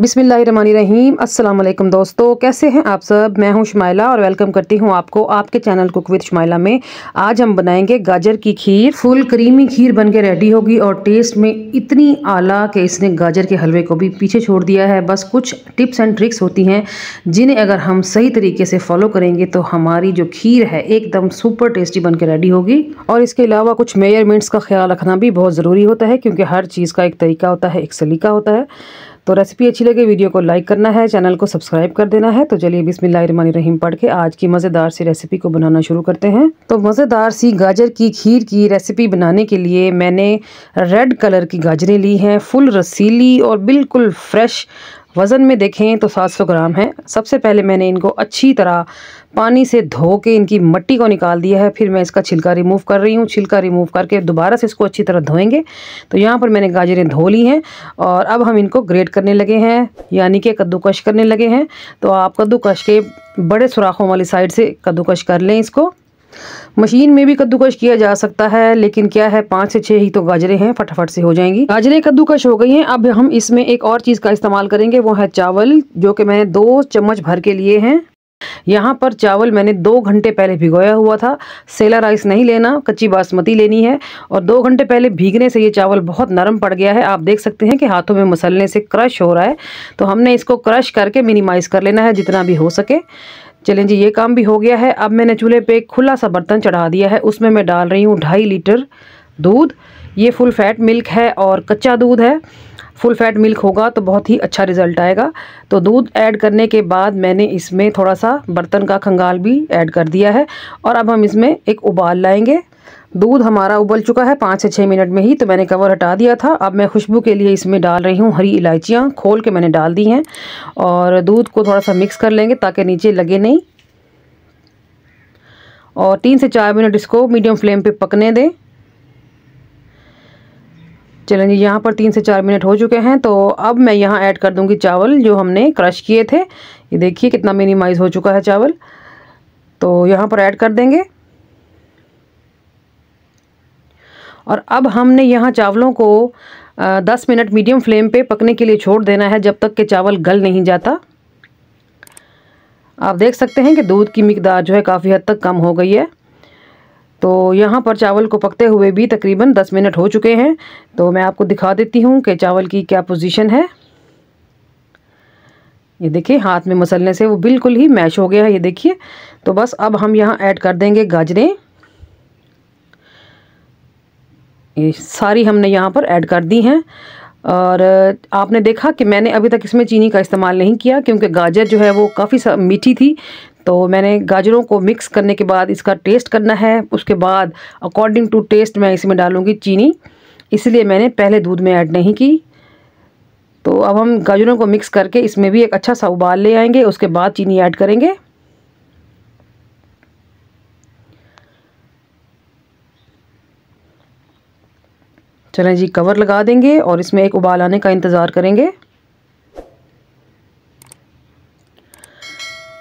बिसमीम अल्लाम दोस्तों कैसे हैं आप सब मैं हूं शुमाइला और वेलकम करती हूं आपको आपके चैनल कुक विद शुमाइला में आज हम बनाएंगे गाजर की खीर फुल क्रीमी खीर बन के रेडी होगी और टेस्ट में इतनी आला कि इसने गाजर के हलवे को भी पीछे छोड़ दिया है बस कुछ टिप्स एंड ट्रिक्स होती हैं जिन्हें अगर हम सही तरीके से फॉलो करेंगे तो हमारी जो खीर है एकदम सुपर टेस्टी बन के रेडी होगी और इसके अलावा कुछ मेयरमेंट्स का ख्याल रखना भी बहुत ज़रूरी होता है क्योंकि हर चीज़ का एक तरीका होता है एक सलीका होता है तो रेसिपी अच्छी लगे वीडियो को लाइक करना है चैनल को सब्सक्राइब कर देना है तो चलिए रहीम पढ़ के आज की मज़ेदार सी रेसिपी को बनाना शुरू करते हैं तो मज़ेदार सी गाजर की खीर की रेसिपी बनाने के लिए मैंने रेड कलर की गाजरें ली हैं फुल रसीली और बिल्कुल फ्रेश वज़न में देखें तो 700 ग्राम है सबसे पहले मैंने इनको अच्छी तरह पानी से धो के इनकी मट्टी को निकाल दिया है फिर मैं इसका छिलका रिमूव कर रही हूँ छिलका रिमूव करके दोबारा से इसको अच्छी तरह धोएंगे तो यहाँ पर मैंने गाजरें धो ली हैं और अब हम इनको ग्रेट करने लगे हैं यानी कि कद्दूकश करने लगे हैं तो आप कद्दूकश के बड़े सुराखों वाली साइड से कद्दूकश कर लें इसको मशीन में भी कद्दूकश किया जा सकता है लेकिन क्या है पाँच से छः ही तो गाजरें हैं फटाफट से हो जाएंगी गाजरें कद्दूकश हो गई हैं अब हम इसमें एक और चीज़ का इस्तेमाल करेंगे वो है चावल जो कि मैंने दो चम्मच भर के लिए हैं यहाँ पर चावल मैंने दो घंटे पहले भिगोया हुआ था सेला राइस नहीं लेना कच्ची बासमती लेनी है और दो घंटे पहले भीगने से ये चावल बहुत नरम पड़ गया है आप देख सकते हैं कि हाथों में मसलने से क्रश हो रहा है तो हमने इसको क्रश करके मिनिमाइज़ कर लेना है जितना भी हो सके चलें जी ये काम भी हो गया है अब मैंने चूल्हे पे खुला सा बर्तन चढ़ा दिया है उसमें मैं डाल रही हूँ ढाई लीटर दूध ये फुल फैट मिल्क है और कच्चा दूध है फुल फैट मिल्क होगा तो बहुत ही अच्छा रिज़ल्ट आएगा तो दूध ऐड करने के बाद मैंने इसमें थोड़ा सा बर्तन का खंगाल भी ऐड कर दिया है और अब हम इसमें एक उबाल लाएंगे दूध हमारा उबल चुका है पाँच से छः मिनट में ही तो मैंने कवर हटा दिया था अब मैं खुशबू के लिए इसमें डाल रही हूँ हरी इलायचियाँ खोल के मैंने डाल दी हैं और दूध को थोड़ा सा मिक्स कर लेंगे ताकि नीचे लगे नहीं और तीन से चार मिनट इसको मीडियम फ्लेम पे पकने दें चलें जी यहाँ पर तीन से चार मिनट हो चुके हैं तो अब मैं यहाँ ऐड कर दूँगी चावल जो हमने क्रश किए थे ये देखिए कितना मिनिमाइज़ हो चुका है चावल तो यहाँ पर ऐड कर देंगे और अब हमने यहाँ चावलों को दस मिनट मीडियम फ्लेम पे पकने के लिए छोड़ देना है जब तक के चावल गल नहीं जाता आप देख सकते हैं कि दूध की मकदार जो है काफ़ी हद तक कम हो गई है तो यहाँ पर चावल को पकते हुए भी तकरीबन दस मिनट हो चुके हैं तो मैं आपको दिखा देती हूँ कि चावल की क्या पोजीशन है ये देखिए हाथ में मसलने से वो बिल्कुल ही मैश हो गया है ये देखिए तो बस अब हम यहाँ ऐड कर देंगे गाजरें ये सारी हमने यहाँ पर ऐड कर दी हैं और आपने देखा कि मैंने अभी तक इसमें चीनी का इस्तेमाल नहीं किया क्योंकि गाजर जो है वो काफ़ी मीठी थी तो मैंने गाजरों को मिक्स करने के बाद इसका टेस्ट करना है उसके बाद अकॉर्डिंग टू टेस्ट मैं इसमें डालूँगी चीनी इसलिए मैंने पहले दूध में ऐड नहीं की तो अब हम गाजरों को मिक्स करके इसमें भी एक अच्छा सा उबाल ले आएंगे उसके बाद चीनी ऐड करेंगे चलें जी कवर लगा देंगे और इसमें एक उबाल आने का इंतज़ार करेंगे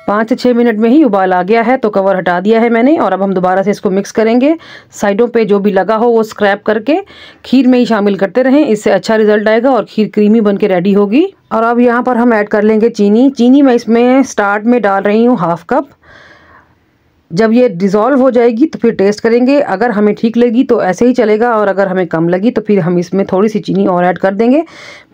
पाँच से छः मिनट में ही उबाल आ गया है तो कवर हटा दिया है मैंने और अब हम दोबारा से इसको मिक्स करेंगे साइडों पे जो भी लगा हो वो स्क्रैप करके खीर में ही शामिल करते रहें इससे अच्छा रिजल्ट आएगा और खीर क्रीमी बन के रेडी होगी और अब यहाँ पर हम ऐड कर लेंगे चीनी चीनी मैं इसमें स्टार्ट में डाल रही हूँ हाफ कप जब ये डिज़ोल्व हो जाएगी तो फिर टेस्ट करेंगे अगर हमें ठीक लगी तो ऐसे ही चलेगा और अगर हमें कम लगी तो फिर हम इसमें थोड़ी सी चीनी और ऐड कर देंगे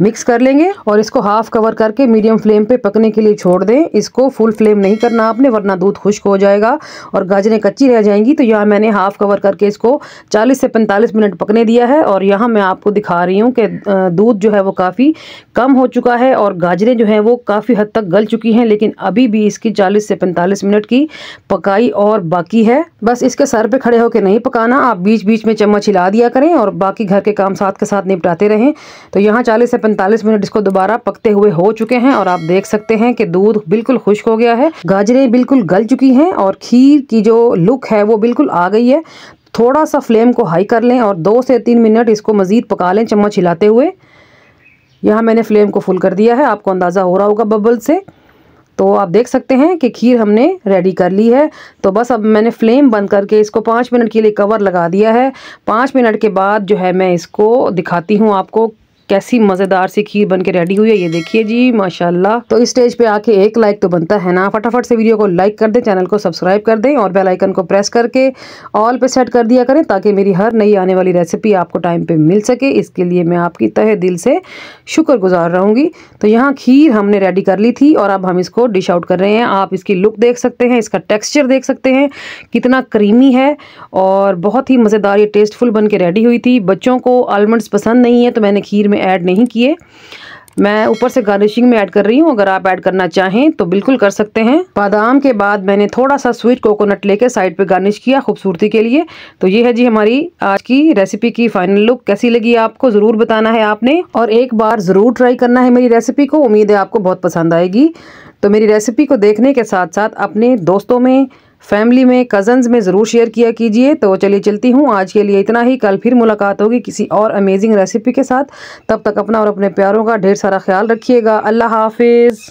मिक्स कर लेंगे और इसको हाफ़ कवर करके मीडियम फ्लेम पे पकने के लिए छोड़ दें इसको फुल फ्लेम नहीं करना आपने वरना दूध खुश्क हो जाएगा और गाजरें कच्ची रह जाएंगी तो यहाँ मैंने हाफ़ कवर करके इसको चालीस से पैंतालीस मिनट पकने दिया है और यहाँ मैं आपको दिखा रही हूँ कि दूध जो है वो काफ़ी कम हो चुका है और गाजरें जो हैं वो काफ़ी हद तक गल चुकी हैं लेकिन अभी भी इसकी चालीस से पैंतालीस मिनट की पकाई और बाकी है बस इसके सर पे खड़े होकर नहीं पकाना आप बीच बीच में चम्मच हिला दिया करें और बाकी घर के काम साथ के साथ निपटाते रहें तो यहाँ 40 से पैंतालीस मिनट इसको दोबारा पकते हुए हो चुके हैं और आप देख सकते हैं कि दूध बिल्कुल खुश्क हो गया है गाजरें बिल्कुल गल चुकी हैं और खीर की जो लुक है वो बिल्कुल आ गई है थोड़ा सा फ्लेम को हाई कर लें और दो से तीन मिनट इसको मज़ीद पका लें चम्मच हिलाते हुए यहाँ मैंने फ्लेम को फुल कर दिया है आपको अंदाज़ा हो रहा होगा बबल से तो आप देख सकते हैं कि खीर हमने रेडी कर ली है तो बस अब मैंने फ्लेम बंद करके इसको पाँच मिनट के लिए कवर लगा दिया है पाँच मिनट के बाद जो है मैं इसको दिखाती हूँ आपको कैसी मज़ेदार सी खीर बन के रेडी हुई है ये देखिए जी माशाल्लाह तो इस स्टेज पे आके एक लाइक तो बनता है ना फटाफट से वीडियो को लाइक कर दें चैनल को सब्सक्राइब कर दें और बेल आइकन को प्रेस करके ऑल पे सेट कर दिया करें ताकि मेरी हर नई आने वाली रेसिपी आपको टाइम पे मिल सके इसके लिए मैं आपकी तहे दिल से गुजार रहूँगी तो यहाँ खीर हमने रेडी कर ली थी और अब हम इसको डिश आउट कर रहे हैं आप इसकी लुक देख सकते हैं इसका टेक्स्चर देख सकते हैं कितना क्रीमी है और बहुत ही मज़ेदार ये टेस्टफुल बन के रेडी हुई थी बच्चों को आलमंड्स पसंद नहीं है तो मैंने खीर में ऐड नहीं किए मैं ऊपर से गार्निशिंग में ऐड कर रही हूँ अगर आप ऐड करना चाहें तो बिल्कुल कर सकते हैं बादाम के बाद मैंने थोड़ा सा स्वीट कोकोनट लेके साइड पे गार्निश किया खूबसूरती के लिए तो ये है जी हमारी आज की रेसिपी की फाइनल लुक कैसी लगी आपको ज़रूर बताना है आपने और एक बार ज़रूर ट्राई करना है मेरी रेसिपी को उम्मीद है आपको बहुत पसंद आएगी तो मेरी रेसिपी को देखने के साथ साथ अपने दोस्तों में फैमिली में कज़न्स में ज़रूर शेयर किया कीजिए तो चलिए चलती हूँ आज के लिए इतना ही कल फिर मुलाकात होगी किसी और अमेजिंग रेसिपी के साथ तब तक अपना और अपने प्यारों का ढेर सारा ख्याल रखिएगा अल्लाह हाफिज़